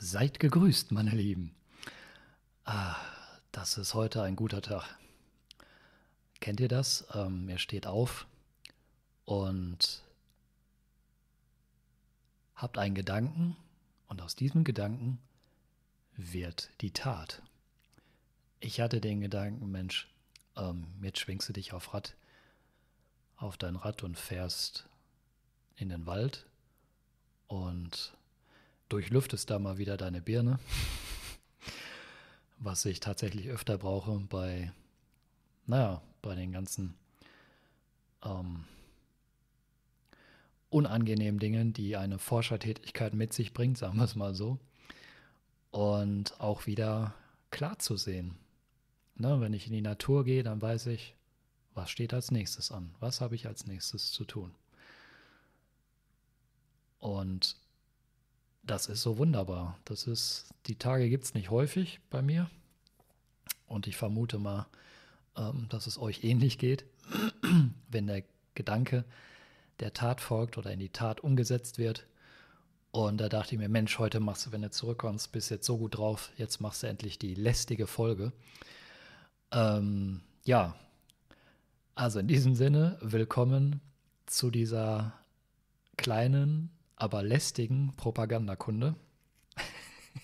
Seid gegrüßt, meine Lieben. Ah, das ist heute ein guter Tag. Kennt ihr das? Ähm, ihr steht auf und habt einen Gedanken und aus diesem Gedanken wird die Tat. Ich hatte den Gedanken, Mensch, ähm, jetzt schwingst du dich auf Rad, auf dein Rad und fährst in den Wald und durchlüftest da mal wieder deine Birne, was ich tatsächlich öfter brauche bei, naja, bei den ganzen ähm, unangenehmen Dingen, die eine Forschertätigkeit mit sich bringt, sagen wir es mal so. Und auch wieder klar zu sehen. Ne, wenn ich in die Natur gehe, dann weiß ich, was steht als nächstes an? Was habe ich als nächstes zu tun? Und das ist so wunderbar. Das ist, die Tage gibt es nicht häufig bei mir. Und ich vermute mal, ähm, dass es euch ähnlich geht, wenn der Gedanke der Tat folgt oder in die Tat umgesetzt wird. Und da dachte ich mir, Mensch, heute machst du, wenn du zurückkommst, bist jetzt so gut drauf, jetzt machst du endlich die lästige Folge. Ähm, ja, also in diesem Sinne, willkommen zu dieser kleinen aber lästigen Propagandakunde.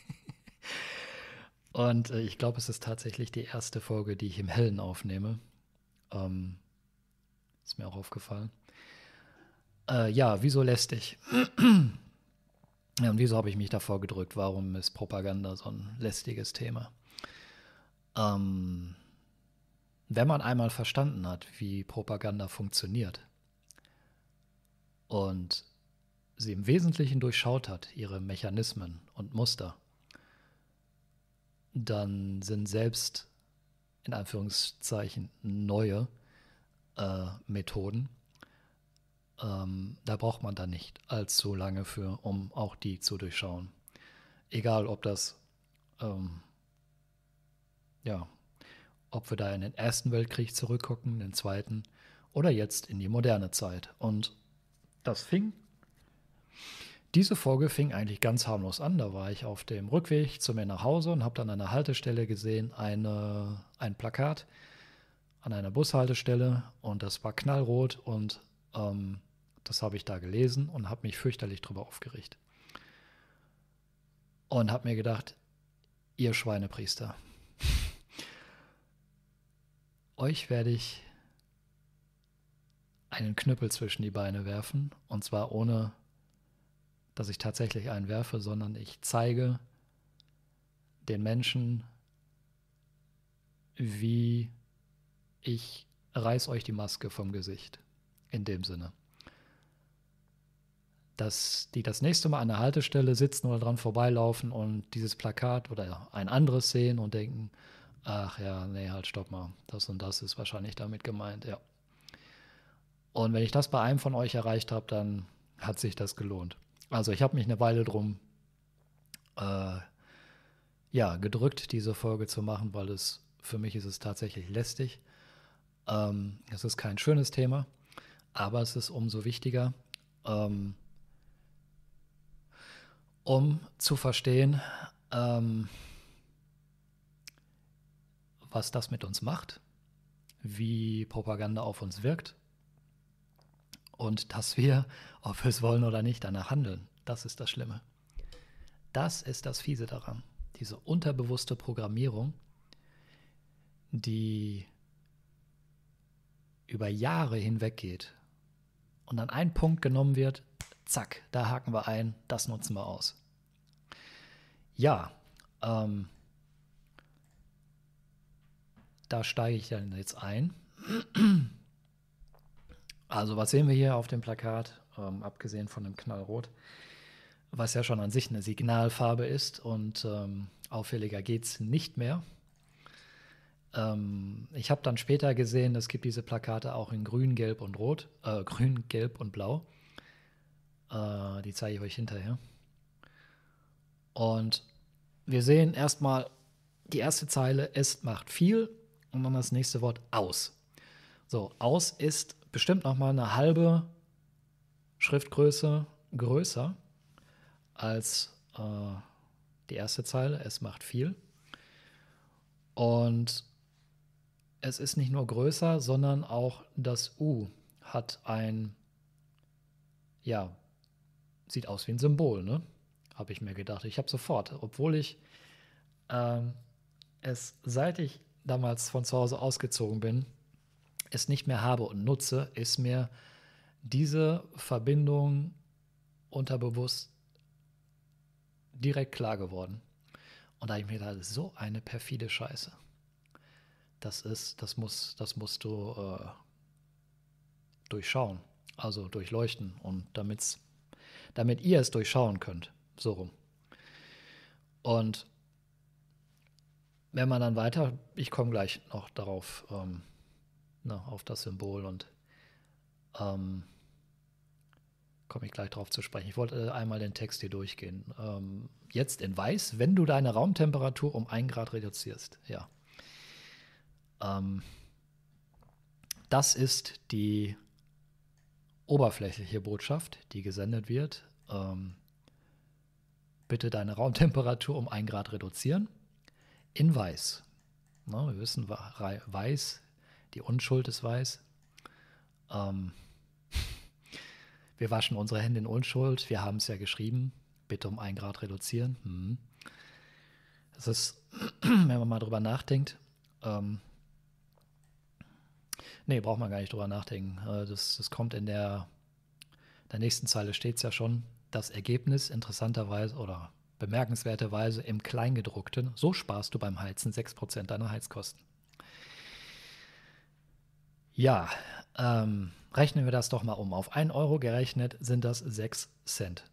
Und äh, ich glaube, es ist tatsächlich die erste Folge, die ich im Hellen aufnehme. Ähm, ist mir auch aufgefallen. Äh, ja, wieso lästig? und wieso habe ich mich davor gedrückt? Warum ist Propaganda so ein lästiges Thema? Ähm, wenn man einmal verstanden hat, wie Propaganda funktioniert und sie im Wesentlichen durchschaut hat, ihre Mechanismen und Muster, dann sind selbst in Anführungszeichen neue äh, Methoden, ähm, da braucht man dann nicht allzu lange für, um auch die zu durchschauen. Egal, ob das, ähm, ja, ob wir da in den Ersten Weltkrieg zurückgucken, den Zweiten oder jetzt in die moderne Zeit. Und das fing diese Folge fing eigentlich ganz harmlos an. Da war ich auf dem Rückweg zu mir nach Hause und habe dann an der Haltestelle gesehen eine, ein Plakat an einer Bushaltestelle und das war knallrot und ähm, das habe ich da gelesen und habe mich fürchterlich drüber aufgeregt. Und habe mir gedacht, ihr Schweinepriester, euch werde ich einen Knüppel zwischen die Beine werfen und zwar ohne dass ich tatsächlich einen werfe, sondern ich zeige den Menschen, wie ich reiß euch die Maske vom Gesicht. In dem Sinne. Dass die das nächste Mal an der Haltestelle sitzen oder dran vorbeilaufen und dieses Plakat oder ein anderes sehen und denken, ach ja, nee, halt, stopp mal, das und das ist wahrscheinlich damit gemeint, ja. Und wenn ich das bei einem von euch erreicht habe, dann hat sich das gelohnt. Also ich habe mich eine Weile drum äh, ja, gedrückt, diese Folge zu machen, weil es für mich ist es tatsächlich lästig. Ähm, es ist kein schönes Thema, aber es ist umso wichtiger, ähm, um zu verstehen, ähm, was das mit uns macht, wie Propaganda auf uns wirkt und dass wir, ob wir es wollen oder nicht, danach handeln. Das ist das Schlimme. Das ist das Fiese daran. Diese unterbewusste Programmierung, die über Jahre hinweg geht und an einen Punkt genommen wird, zack, da haken wir ein, das nutzen wir aus. Ja, ähm, da steige ich dann jetzt ein. Also was sehen wir hier auf dem Plakat, ähm, abgesehen von dem Knallrot, was ja schon an sich eine Signalfarbe ist und ähm, auffälliger geht es nicht mehr. Ähm, ich habe dann später gesehen, es gibt diese Plakate auch in grün, gelb und rot, äh, grün, gelb und blau. Äh, die zeige ich euch hinterher. Und wir sehen erstmal die erste Zeile, es macht viel und dann das nächste Wort aus. So, aus ist bestimmt noch mal eine halbe Schriftgröße größer als äh, die erste Zeile. Es macht viel. Und es ist nicht nur größer, sondern auch das U hat ein, ja, sieht aus wie ein Symbol, ne? Habe ich mir gedacht. Ich habe sofort, obwohl ich ähm, es, seit ich damals von zu Hause ausgezogen bin, es nicht mehr habe und nutze, ist mir diese Verbindung unterbewusst direkt klar geworden. Und da habe ich mir gedacht, so eine perfide Scheiße. Das ist, das muss, das musst du äh, durchschauen, also durchleuchten und damit's, damit ihr es durchschauen könnt. So rum. Und wenn man dann weiter, ich komme gleich noch darauf, ähm, ne, auf das Symbol und ähm, komme ich gleich darauf zu sprechen. Ich wollte äh, einmal den Text hier durchgehen. Ähm, jetzt in weiß, wenn du deine Raumtemperatur um ein Grad reduzierst. Ja. Ähm, das ist die oberflächliche Botschaft, die gesendet wird. Ähm, bitte deine Raumtemperatur um ein Grad reduzieren. In weiß. Na, ne, wir wissen, weiß die Unschuld ist weiß. Ähm, wir waschen unsere Hände in Unschuld. Wir haben es ja geschrieben. Bitte um ein Grad reduzieren. Hm. Das ist, wenn man mal drüber nachdenkt, ähm, nee, braucht man gar nicht drüber nachdenken. Äh, das, das kommt in der, der nächsten Zeile steht es ja schon. Das Ergebnis interessanterweise oder bemerkenswerterweise im Kleingedruckten. So sparst du beim Heizen 6% deiner Heizkosten. Ja, ähm, rechnen wir das doch mal um. Auf 1 Euro gerechnet sind das 6 Cent.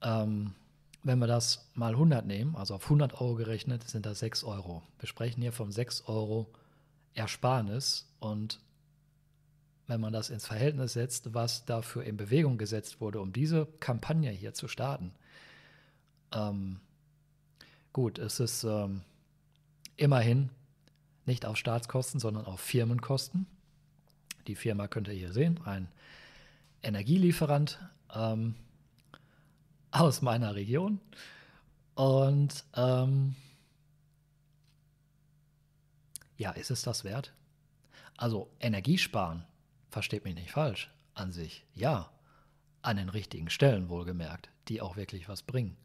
Ähm, wenn wir das mal 100 nehmen, also auf 100 Euro gerechnet, sind das 6 Euro. Wir sprechen hier vom 6 Euro Ersparnis und wenn man das ins Verhältnis setzt, was dafür in Bewegung gesetzt wurde, um diese Kampagne hier zu starten. Ähm, gut, es ist ähm, immerhin nicht auf Staatskosten, sondern auf Firmenkosten. Die Firma könnt ihr hier sehen, ein Energielieferant ähm, aus meiner Region. Und ähm, ja, ist es das wert? Also Energiesparen, versteht mich nicht falsch, an sich ja, an den richtigen Stellen wohlgemerkt, die auch wirklich was bringen.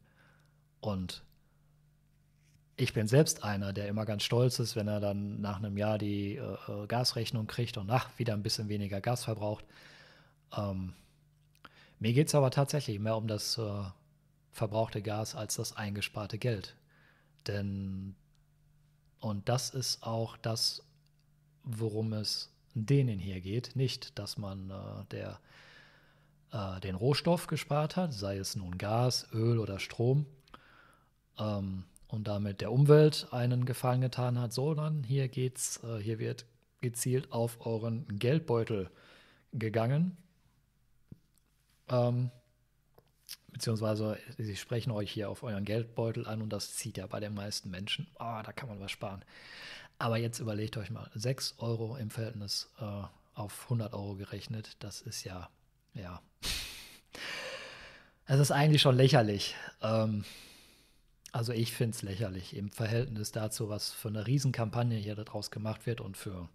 Und ich bin selbst einer, der immer ganz stolz ist, wenn er dann nach einem Jahr die äh, äh Gasrechnung kriegt und nach wieder ein bisschen weniger Gas verbraucht. Ähm, mir geht es aber tatsächlich mehr um das äh, verbrauchte Gas als das eingesparte Geld. Denn, und das ist auch das, worum es denen hier geht. Nicht, dass man äh, der, äh, den Rohstoff gespart hat, sei es nun Gas, Öl oder Strom. Ähm, und damit der Umwelt einen Gefallen getan hat, sondern hier geht's, äh, hier wird gezielt auf euren Geldbeutel gegangen. Ähm, beziehungsweise sie sprechen euch hier auf euren Geldbeutel an und das zieht ja bei den meisten Menschen. oh, da kann man was sparen. Aber jetzt überlegt euch mal, 6 Euro im Verhältnis äh, auf 100 Euro gerechnet, das ist ja, ja, es ist eigentlich schon lächerlich. Ähm, also ich finde es lächerlich im Verhältnis dazu, was für eine Riesenkampagne hier daraus gemacht wird und für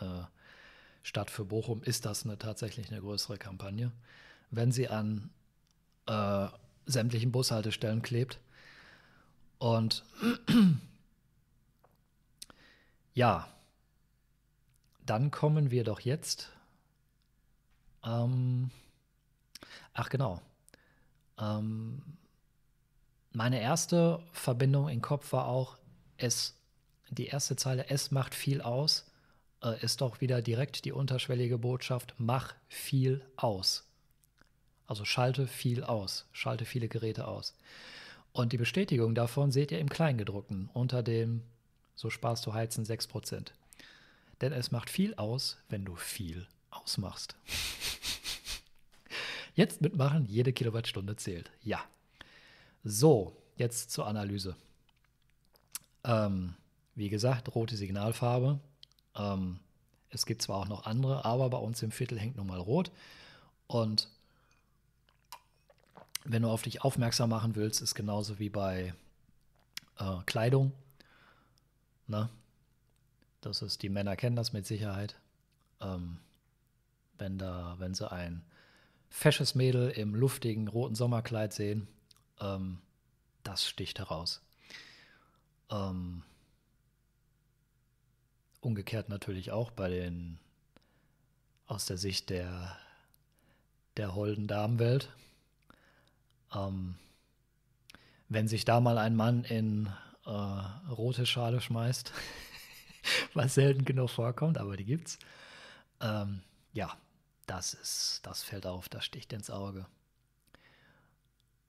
eine Stadt für Bochum ist das eine, tatsächlich eine größere Kampagne. Wenn sie an äh, sämtlichen Bushaltestellen klebt und ja, dann kommen wir doch jetzt. Ähm, ach genau. Ähm, meine erste Verbindung im Kopf war auch, es, die erste Zeile, es macht viel aus, äh, ist doch wieder direkt die unterschwellige Botschaft, mach viel aus. Also schalte viel aus, schalte viele Geräte aus. Und die Bestätigung davon seht ihr im Kleingedruckten unter dem So sparst du Heizen 6%. Denn es macht viel aus, wenn du viel ausmachst. Jetzt mitmachen, jede Kilowattstunde zählt. Ja. So, jetzt zur Analyse. Ähm, wie gesagt, rote Signalfarbe. Ähm, es gibt zwar auch noch andere, aber bei uns im Viertel hängt nun mal rot. Und wenn du auf dich aufmerksam machen willst, ist genauso wie bei äh, Kleidung. Ne? Das ist, die Männer kennen das mit Sicherheit. Ähm, wenn da, wenn sie ein fesches Mädel im luftigen roten Sommerkleid sehen, ähm, das sticht heraus. Ähm, umgekehrt natürlich auch bei den aus der Sicht der, der holden Damenwelt. Ähm, wenn sich da mal ein Mann in äh, rote Schale schmeißt, was selten genug vorkommt, aber die gibt's. Ähm, ja, das ist, das fällt auf, das sticht ins Auge.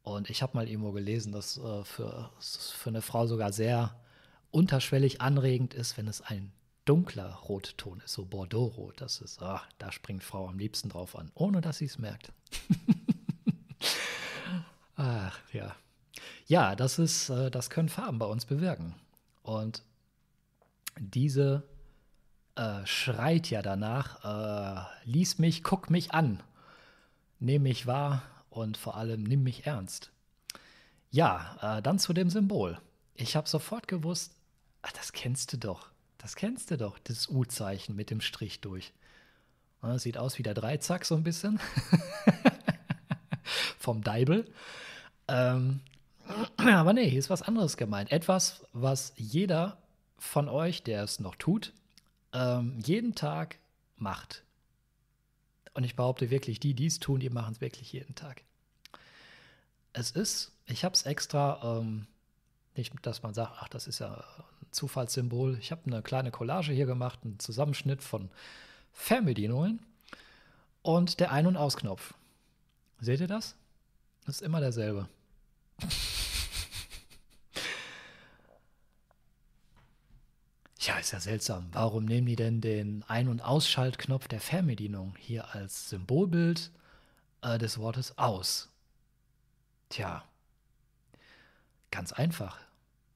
Und ich habe mal irgendwo gelesen, dass äh, für, für eine Frau sogar sehr unterschwellig anregend ist, wenn es ein dunkler Rotton ist, so Bordeaux-Rot. Das ist, ach, da springt Frau am liebsten drauf an, ohne dass sie es merkt. ach ja. Ja, das ist, äh, das können Farben bei uns bewirken. Und diese äh, schreit ja danach, äh, lies mich, guck mich an, nehme mich wahr, und vor allem nimm mich ernst. Ja, äh, dann zu dem Symbol. Ich habe sofort gewusst, ach, das kennst du doch. Das kennst du doch, das U-Zeichen mit dem Strich durch. Ja, sieht aus wie der Dreizack so ein bisschen. Vom Deibel. Ähm, aber nee, hier ist was anderes gemeint. Etwas, was jeder von euch, der es noch tut, ähm, jeden Tag macht. Und ich behaupte wirklich, die, die es tun, die machen es wirklich jeden Tag es ist, ich habe es extra, ähm, nicht, dass man sagt, ach, das ist ja ein Zufallssymbol. Ich habe eine kleine Collage hier gemacht, einen Zusammenschnitt von Fernbedienungen und der Ein- und Ausknopf. Seht ihr das? Das ist immer derselbe. Ja, ist ja seltsam. Warum nehmen die denn den Ein- und Ausschaltknopf der Fernbedienung hier als Symbolbild äh, des Wortes aus? Tja, ganz einfach,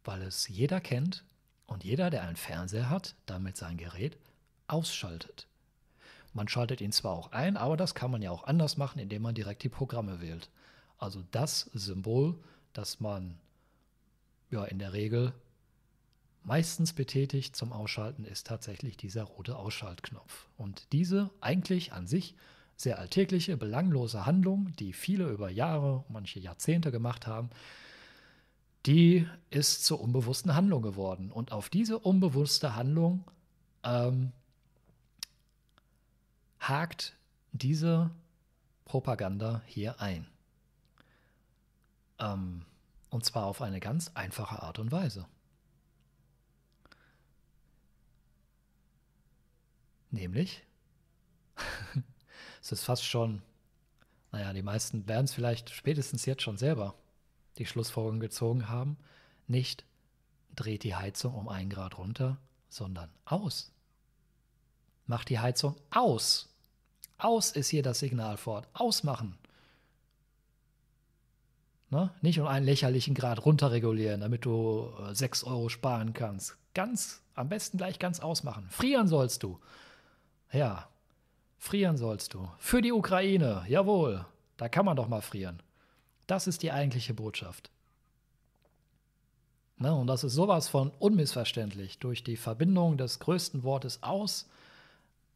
weil es jeder kennt und jeder, der einen Fernseher hat, damit sein Gerät ausschaltet. Man schaltet ihn zwar auch ein, aber das kann man ja auch anders machen, indem man direkt die Programme wählt. Also das Symbol, das man ja in der Regel meistens betätigt zum Ausschalten, ist tatsächlich dieser rote Ausschaltknopf. Und diese eigentlich an sich sehr alltägliche, belanglose Handlung, die viele über Jahre, manche Jahrzehnte gemacht haben, die ist zur unbewussten Handlung geworden. Und auf diese unbewusste Handlung ähm, hakt diese Propaganda hier ein. Ähm, und zwar auf eine ganz einfache Art und Weise. Nämlich Es ist fast schon, naja, die meisten werden es vielleicht spätestens jetzt schon selber die Schlussfolgerung gezogen haben. Nicht dreht die Heizung um ein Grad runter, sondern aus. Macht die Heizung aus. Aus ist hier das Signal fort. Ausmachen. Ne? Nicht um einen lächerlichen Grad runterregulieren, damit du äh, 6 Euro sparen kannst. Ganz, am besten gleich ganz ausmachen. Frieren sollst du. Ja, Frieren sollst du. Für die Ukraine, jawohl. Da kann man doch mal frieren. Das ist die eigentliche Botschaft. Ne, und das ist sowas von unmissverständlich durch die Verbindung des größten Wortes aus,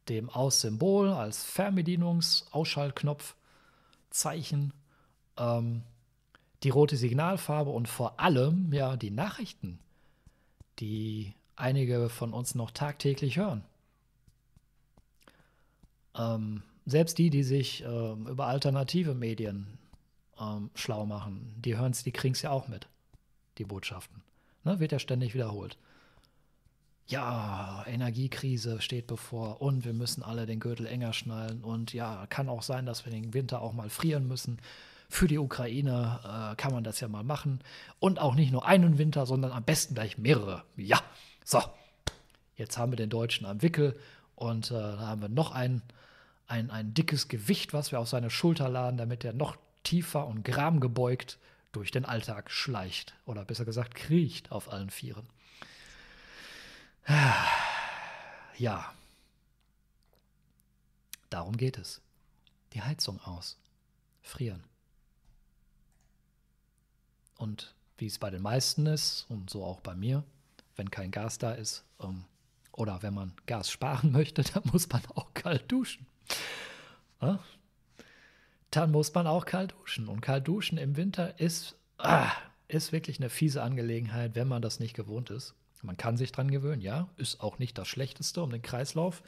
dem Aus-Symbol als Fernbedienungs-Ausschaltknopf, Zeichen, ähm, die rote Signalfarbe und vor allem ja die Nachrichten, die einige von uns noch tagtäglich hören. Ähm, selbst die, die sich ähm, über alternative Medien ähm, schlau machen, die hören es, die kriegen es ja auch mit, die Botschaften. Ne? Wird ja ständig wiederholt. Ja, Energiekrise steht bevor und wir müssen alle den Gürtel enger schnallen und ja, kann auch sein, dass wir den Winter auch mal frieren müssen. Für die Ukraine äh, kann man das ja mal machen und auch nicht nur einen Winter, sondern am besten gleich mehrere. Ja, so, jetzt haben wir den Deutschen am Wickel und äh, da haben wir noch einen ein, ein dickes Gewicht, was wir auf seine Schulter laden, damit er noch tiefer und gramgebeugt durch den Alltag schleicht oder besser gesagt kriecht auf allen Vieren. Ja, darum geht es. Die Heizung aus, frieren. Und wie es bei den meisten ist und so auch bei mir, wenn kein Gas da ist ähm, oder wenn man Gas sparen möchte, dann muss man auch kalt duschen. Ja? Ah. Dann muss man auch kalt duschen. Und kalt duschen im Winter ist, ah, ist wirklich eine fiese Angelegenheit, wenn man das nicht gewohnt ist. Man kann sich dran gewöhnen, ja. Ist auch nicht das Schlechteste, um den Kreislauf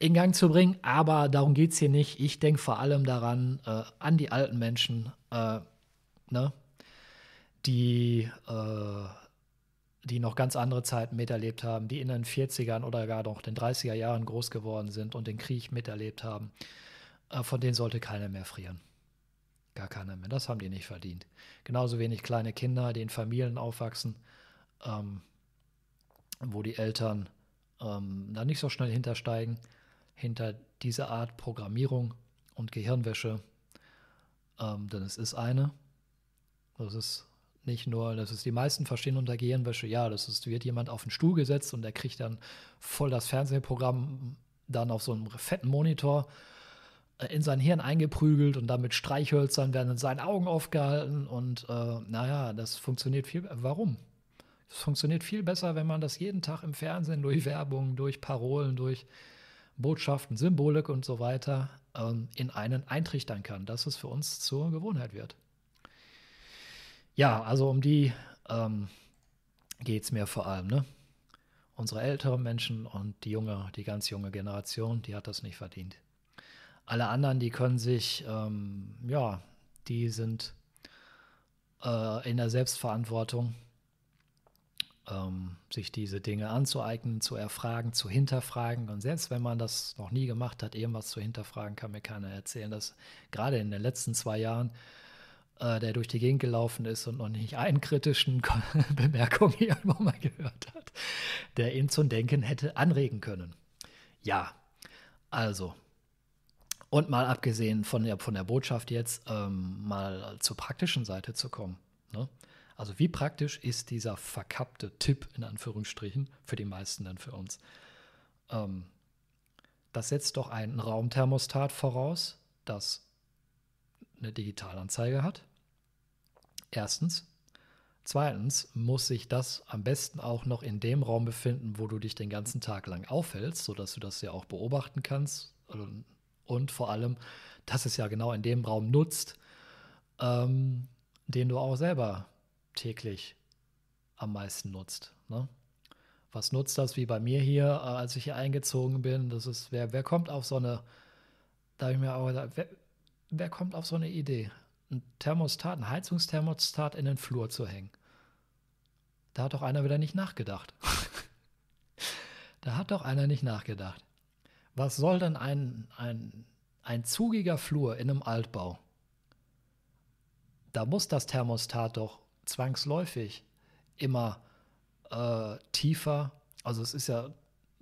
in Gang zu bringen. Aber darum geht es hier nicht. Ich denke vor allem daran, äh, an die alten Menschen, äh, ne? die äh, die noch ganz andere Zeiten miterlebt haben, die in den 40ern oder gar noch den 30er Jahren groß geworden sind und den Krieg miterlebt haben. Äh, von denen sollte keiner mehr frieren. Gar keiner mehr. Das haben die nicht verdient. Genauso wenig kleine Kinder, die in Familien aufwachsen, ähm, wo die Eltern ähm, da nicht so schnell hintersteigen, hinter diese Art Programmierung und Gehirnwäsche. Ähm, denn es ist eine. Das ist nicht nur, das ist die meisten verstehen unter Gehirnwäsche, ja, das ist, wird jemand auf den Stuhl gesetzt und der kriegt dann voll das Fernsehprogramm dann auf so einem fetten Monitor äh, in sein Hirn eingeprügelt und damit Streichhölzern werden in seinen Augen aufgehalten und äh, naja, das funktioniert viel. Warum? Es funktioniert viel besser, wenn man das jeden Tag im Fernsehen durch Werbung, durch Parolen, durch Botschaften, Symbolik und so weiter ähm, in einen eintrichtern kann, dass es für uns zur Gewohnheit wird. Ja, also um die ähm, geht es mir vor allem. Ne? Unsere älteren Menschen und die junge, die ganz junge Generation, die hat das nicht verdient. Alle anderen, die können sich, ähm, ja, die sind äh, in der Selbstverantwortung, ähm, sich diese Dinge anzueignen, zu erfragen, zu hinterfragen. Und selbst wenn man das noch nie gemacht hat, irgendwas zu hinterfragen, kann mir keiner erzählen, dass gerade in den letzten zwei Jahren äh, der durch die Gegend gelaufen ist und noch nicht einen kritischen Bemerkung irgendwo mal gehört hat, der ihn zum Denken hätte anregen können. Ja, also. Und mal abgesehen von der, von der Botschaft jetzt, ähm, mal zur praktischen Seite zu kommen. Ne? Also wie praktisch ist dieser verkappte Tipp in Anführungsstrichen für die meisten dann für uns? Ähm, das setzt doch einen Raumthermostat voraus, das eine Digitalanzeige hat, Erstens. Zweitens muss sich das am besten auch noch in dem Raum befinden, wo du dich den ganzen Tag lang aufhältst, sodass du das ja auch beobachten kannst. Also, und vor allem, dass es ja genau in dem Raum nutzt, ähm, den du auch selber täglich am meisten nutzt. Ne? Was nutzt das wie bei mir hier, äh, als ich hier eingezogen bin? Das ist, wer, wer kommt auf so eine, da ich mir auch gedacht, wer, wer kommt auf so eine Idee? ein Thermostat, ein Heizungsthermostat in den Flur zu hängen. Da hat doch einer wieder nicht nachgedacht. da hat doch einer nicht nachgedacht. Was soll denn ein, ein, ein zugiger Flur in einem Altbau? Da muss das Thermostat doch zwangsläufig immer äh, tiefer, also es ist ja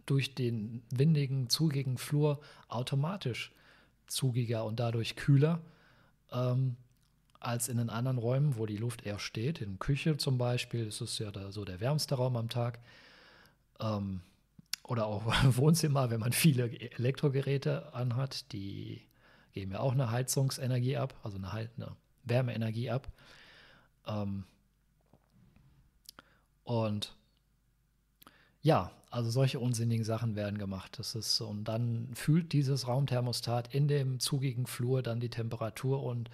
durch den windigen, zugigen Flur automatisch zugiger und dadurch kühler. Ähm, als in den anderen Räumen, wo die Luft eher steht. In Küche zum Beispiel ist es ja da so der wärmste Raum am Tag. Ähm, oder auch Wohnzimmer, wenn man viele Elektrogeräte anhat, die geben ja auch eine Heizungsenergie ab, also eine, eine Wärmeenergie ab. Ähm, und ja, also solche unsinnigen Sachen werden gemacht. Das ist, und dann fühlt dieses Raumthermostat in dem zugigen Flur dann die Temperatur und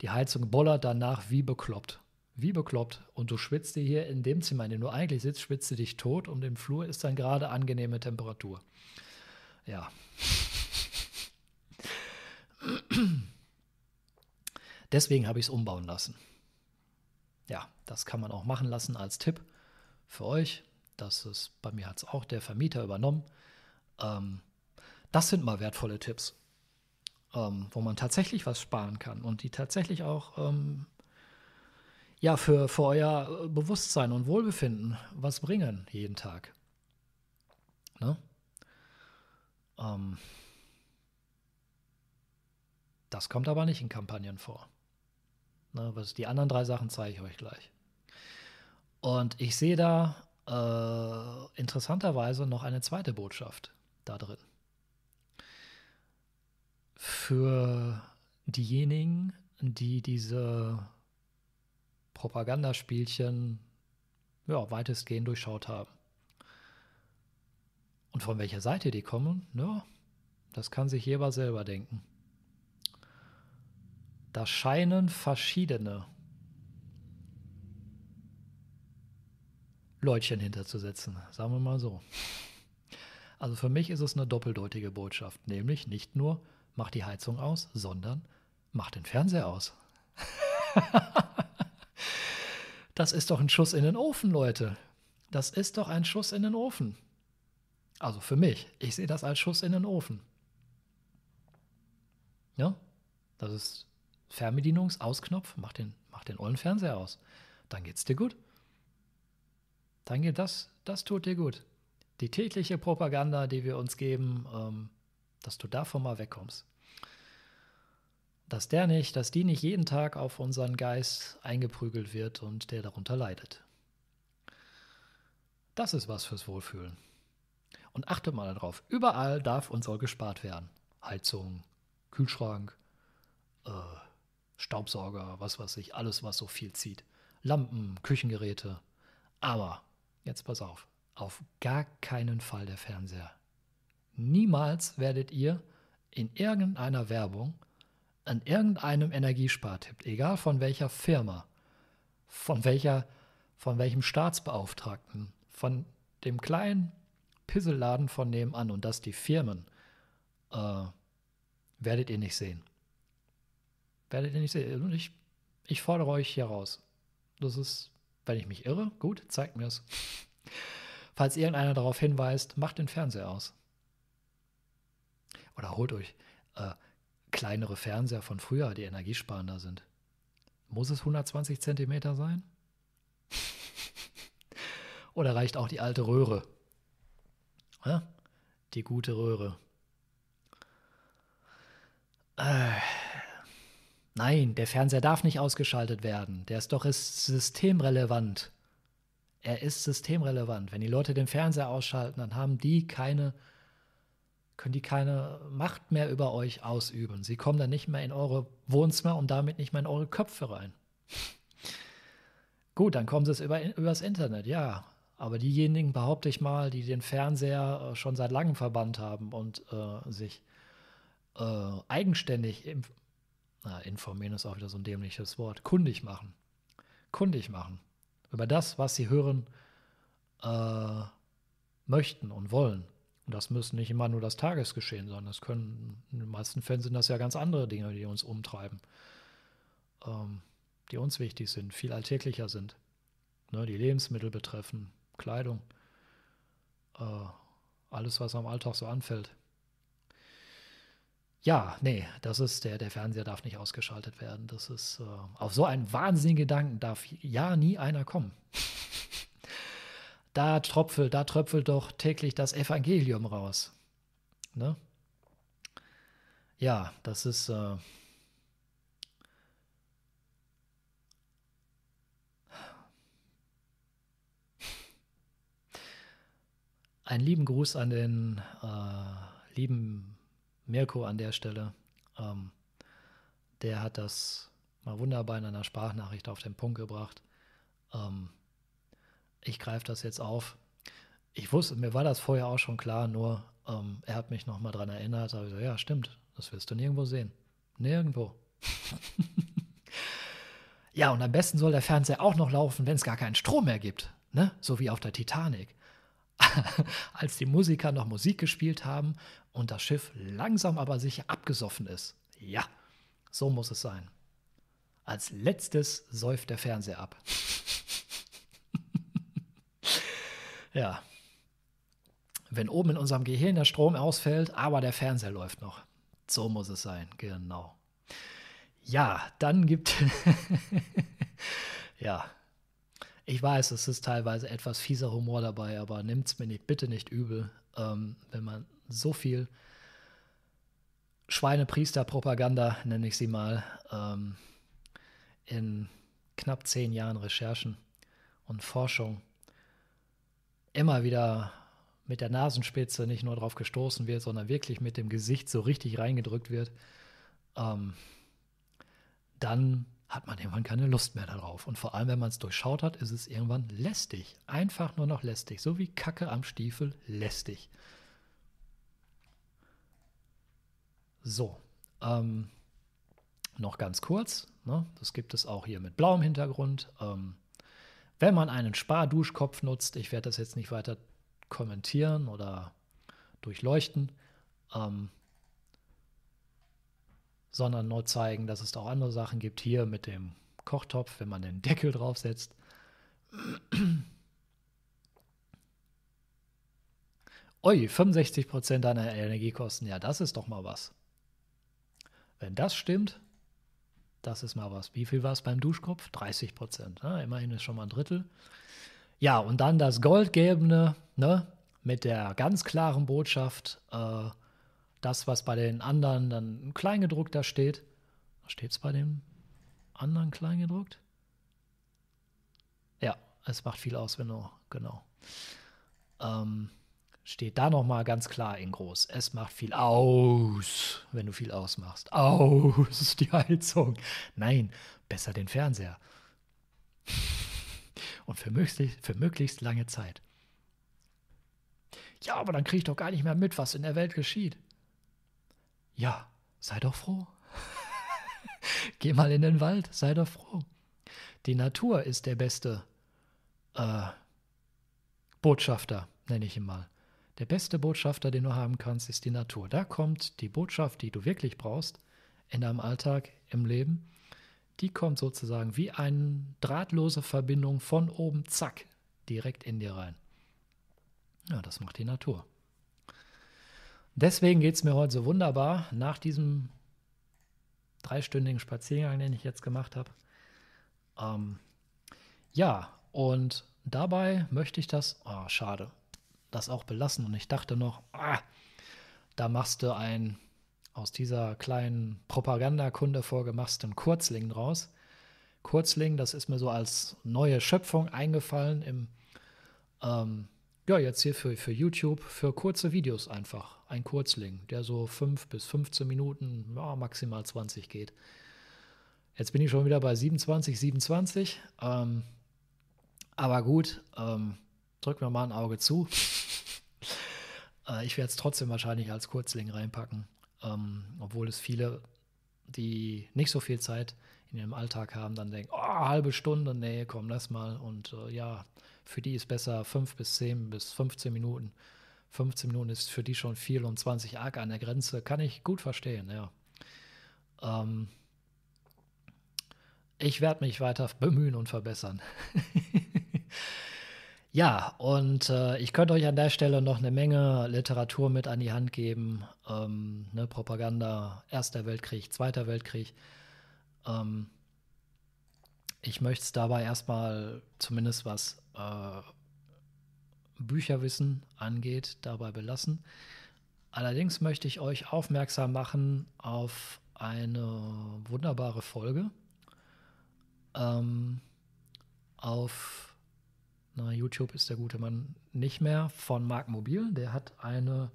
die Heizung bollert danach wie bekloppt. Wie bekloppt. Und du schwitzt dir hier in dem Zimmer, in dem du eigentlich sitzt, schwitzt du dich tot und im Flur ist dann gerade angenehme Temperatur. Ja. Deswegen habe ich es umbauen lassen. Ja, das kann man auch machen lassen als Tipp für euch. Das ist, bei mir hat es auch der Vermieter übernommen. Ähm, das sind mal wertvolle Tipps ähm, wo man tatsächlich was sparen kann und die tatsächlich auch ähm, ja, für, für euer äh, Bewusstsein und Wohlbefinden was bringen jeden Tag. Ne? Ähm, das kommt aber nicht in Kampagnen vor. Ne, was, die anderen drei Sachen zeige ich euch gleich. Und ich sehe da äh, interessanterweise noch eine zweite Botschaft da drin für diejenigen, die diese Propagandaspielchen ja, weitestgehend durchschaut haben. Und von welcher Seite die kommen, ja, das kann sich jeder selber denken. Da scheinen verschiedene Leutchen hinterzusetzen, sagen wir mal so. Also für mich ist es eine doppeldeutige Botschaft, nämlich nicht nur mach die Heizung aus, sondern mach den Fernseher aus. das ist doch ein Schuss in den Ofen, Leute. Das ist doch ein Schuss in den Ofen. Also für mich, ich sehe das als Schuss in den Ofen. Ja, das ist Fernbedienungsausknopf, mach den, mach den ollen Fernseher aus. Dann geht's dir gut. Dann geht das, das tut dir gut. Die tägliche Propaganda, die wir uns geben, ähm, dass du davon mal wegkommst dass der nicht, dass die nicht jeden Tag auf unseren Geist eingeprügelt wird und der darunter leidet. Das ist was fürs Wohlfühlen. Und achtet mal darauf, überall darf und soll gespart werden. Heizung, Kühlschrank, äh, Staubsauger, was weiß ich, alles, was so viel zieht. Lampen, Küchengeräte. Aber, jetzt pass auf, auf gar keinen Fall der Fernseher. Niemals werdet ihr in irgendeiner Werbung an irgendeinem Energiespartipp, egal von welcher Firma, von welcher, von welchem Staatsbeauftragten, von dem kleinen Pisselladen von nebenan und das die Firmen, äh, werdet ihr nicht sehen. Werdet ihr nicht sehen. Und also ich, ich fordere euch hier raus. Das ist, wenn ich mich irre, gut, zeigt mir es. Falls irgendeiner darauf hinweist, macht den Fernseher aus. Oder holt euch. Äh, kleinere Fernseher von früher, die energiesparender sind. Muss es 120 Zentimeter sein? Oder reicht auch die alte Röhre? Ja? Die gute Röhre. Äh. Nein, der Fernseher darf nicht ausgeschaltet werden. Der ist doch ist systemrelevant. Er ist systemrelevant. Wenn die Leute den Fernseher ausschalten, dann haben die keine können die keine Macht mehr über euch ausüben. Sie kommen dann nicht mehr in eure Wohnzimmer und damit nicht mehr in eure Köpfe rein. Gut, dann kommen sie es über, übers Internet, ja. Aber diejenigen, behaupte ich mal, die den Fernseher äh, schon seit langem verbannt haben und äh, sich äh, eigenständig inf na, informieren ist auch wieder so ein dämliches Wort, kundig machen. Kundig machen. Über das, was sie hören äh, möchten und wollen. Und das müssen nicht immer nur das Tagesgeschehen, sein. es können, in den meisten Fällen sind das ja ganz andere Dinge, die uns umtreiben, ähm, die uns wichtig sind, viel alltäglicher sind. Ne, die Lebensmittel betreffen, Kleidung, äh, alles, was am Alltag so anfällt. Ja, nee, das ist der, der Fernseher darf nicht ausgeschaltet werden. Das ist äh, auf so einen wahnsinnigen Gedanken darf ja nie einer kommen da tröpfelt, da tröpfelt doch täglich das Evangelium raus. Ne? Ja, das ist. Äh einen lieben Gruß an den äh, lieben Mirko an der Stelle. Ähm, der hat das mal wunderbar in einer Sprachnachricht auf den Punkt gebracht. Ähm, ich greife das jetzt auf. Ich wusste, mir war das vorher auch schon klar, nur ähm, er hat mich nochmal dran erinnert. Da ich gesagt, ja, stimmt, das wirst du nirgendwo sehen. Nirgendwo. ja, und am besten soll der Fernseher auch noch laufen, wenn es gar keinen Strom mehr gibt. Ne? So wie auf der Titanic. Als die Musiker noch Musik gespielt haben und das Schiff langsam aber sicher abgesoffen ist. Ja, so muss es sein. Als letztes säuft der Fernseher ab. Ja. Wenn oben in unserem Gehirn der Strom ausfällt, aber der Fernseher läuft noch. So muss es sein, genau. Ja, dann gibt. ja. Ich weiß, es ist teilweise etwas fieser Humor dabei, aber nimmt es mir nicht, bitte nicht übel, ähm, wenn man so viel Schweinepriester-Propaganda, nenne ich sie mal, ähm, in knapp zehn Jahren Recherchen und Forschung immer wieder mit der Nasenspitze nicht nur drauf gestoßen wird, sondern wirklich mit dem Gesicht so richtig reingedrückt wird, ähm, dann hat man irgendwann keine Lust mehr darauf. Und vor allem, wenn man es durchschaut hat, ist es irgendwann lästig. Einfach nur noch lästig. So wie Kacke am Stiefel, lästig. So, ähm, noch ganz kurz. Ne? Das gibt es auch hier mit blauem Hintergrund. Ähm, wenn man einen Sparduschkopf nutzt, ich werde das jetzt nicht weiter kommentieren oder durchleuchten, ähm, sondern nur zeigen, dass es auch andere Sachen gibt. Hier mit dem Kochtopf, wenn man den Deckel draufsetzt. Ui, 65% deiner Energiekosten, ja, das ist doch mal was. Wenn das stimmt, das ist mal was. Wie viel war es beim Duschkopf? 30 Prozent. Ne? Immerhin ist schon mal ein Drittel. Ja, und dann das Goldgelbene ne? mit der ganz klaren Botschaft. Äh, das, was bei den anderen dann kleingedruckt da steht. Steht es bei dem anderen kleingedruckt? Ja, es macht viel aus, wenn du, genau. Ähm, steht da nochmal ganz klar in groß. Es macht viel aus, wenn du viel ausmachst. Aus die Heizung. Nein, besser den Fernseher. Und für möglichst, für möglichst lange Zeit. Ja, aber dann krieg ich doch gar nicht mehr mit, was in der Welt geschieht. Ja, sei doch froh. Geh mal in den Wald, sei doch froh. Die Natur ist der beste äh, Botschafter, nenne ich ihn mal. Der beste Botschafter, den du haben kannst, ist die Natur. Da kommt die Botschaft, die du wirklich brauchst, in deinem Alltag, im Leben. Die kommt sozusagen wie eine drahtlose Verbindung von oben, zack, direkt in dir rein. Ja, das macht die Natur. Deswegen geht es mir heute so wunderbar nach diesem dreistündigen Spaziergang, den ich jetzt gemacht habe. Ähm, ja, und dabei möchte ich das. Oh, schade das auch belassen. Und ich dachte noch, ah, da machst du ein aus dieser kleinen Propagandakunde vorgemachsten Kurzling draus. Kurzling, das ist mir so als neue Schöpfung eingefallen im, ähm, ja, jetzt hier für, für YouTube, für kurze Videos einfach. Ein Kurzling, der so 5 bis 15 Minuten, ja, maximal 20 geht. Jetzt bin ich schon wieder bei 27, 27. Ähm, aber gut, ähm, drücken wir mal ein Auge zu. Äh, ich werde es trotzdem wahrscheinlich als Kurzling reinpacken, ähm, obwohl es viele, die nicht so viel Zeit in ihrem Alltag haben, dann denken, oh, halbe Stunde, nee, komm, lass mal. Und äh, ja, für die ist besser 5 bis 10 bis 15 Minuten. 15 Minuten ist für die schon viel und 20 arg an der Grenze, kann ich gut verstehen, ja. Ähm, ich werde mich weiter bemühen und verbessern. Ja, und äh, ich könnte euch an der Stelle noch eine Menge Literatur mit an die Hand geben. Ähm, ne, Propaganda, Erster Weltkrieg, Zweiter Weltkrieg. Ähm, ich möchte es dabei erstmal zumindest was äh, Bücherwissen angeht, dabei belassen. Allerdings möchte ich euch aufmerksam machen auf eine wunderbare Folge. Ähm, auf na, YouTube ist der gute Mann nicht mehr, von Marc Mobil. Der hat eine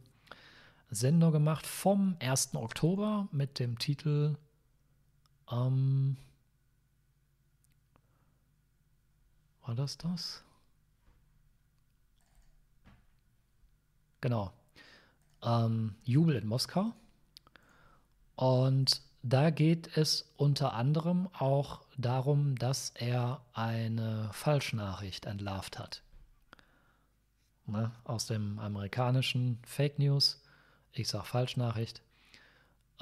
Sendung gemacht vom 1. Oktober mit dem Titel ähm, War das das? Genau. Ähm, Jubel in Moskau. Und da geht es unter anderem auch darum, dass er eine Falschnachricht entlarvt hat. Ne? Aus dem amerikanischen Fake News, ich sage Falschnachricht.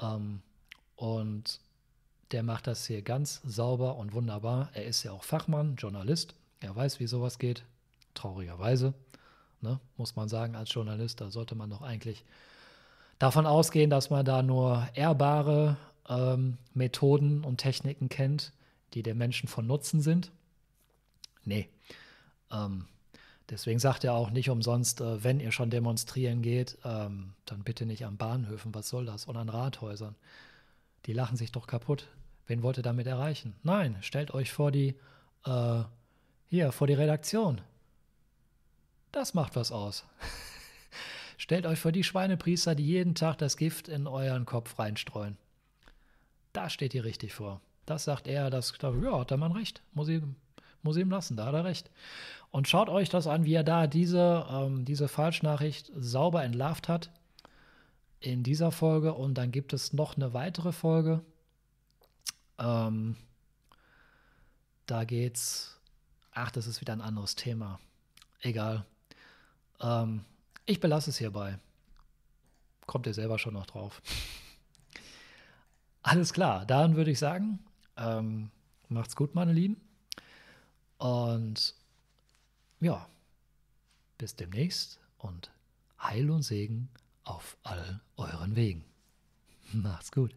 Ähm, und der macht das hier ganz sauber und wunderbar. Er ist ja auch Fachmann, Journalist. Er weiß, wie sowas geht. Traurigerweise, ne? muss man sagen, als Journalist, da sollte man doch eigentlich davon ausgehen, dass man da nur ehrbare ähm, Methoden und Techniken kennt, die den Menschen von Nutzen sind? Nee. Ähm, deswegen sagt er auch nicht umsonst, äh, wenn ihr schon demonstrieren geht, ähm, dann bitte nicht an Bahnhöfen, was soll das? Und an Rathäusern. Die lachen sich doch kaputt. Wen wollt ihr damit erreichen? Nein, stellt euch vor die, äh, hier, vor die Redaktion. Das macht was aus. Stellt euch vor die Schweinepriester, die jeden Tag das Gift in euren Kopf reinstreuen da steht ihr richtig vor. Das sagt er, das, ja, hat der Mann recht. Muss ihm, muss ihm lassen, da hat er recht. Und schaut euch das an, wie er da diese, ähm, diese Falschnachricht sauber entlarvt hat in dieser Folge. Und dann gibt es noch eine weitere Folge. Ähm, da geht's. Ach, das ist wieder ein anderes Thema. Egal. Ähm, ich belasse es hierbei. Kommt ihr selber schon noch drauf. Alles klar, dann würde ich sagen, ähm, macht's gut, meine Lieben. Und ja, bis demnächst und Heil und Segen auf all euren Wegen. Macht's gut.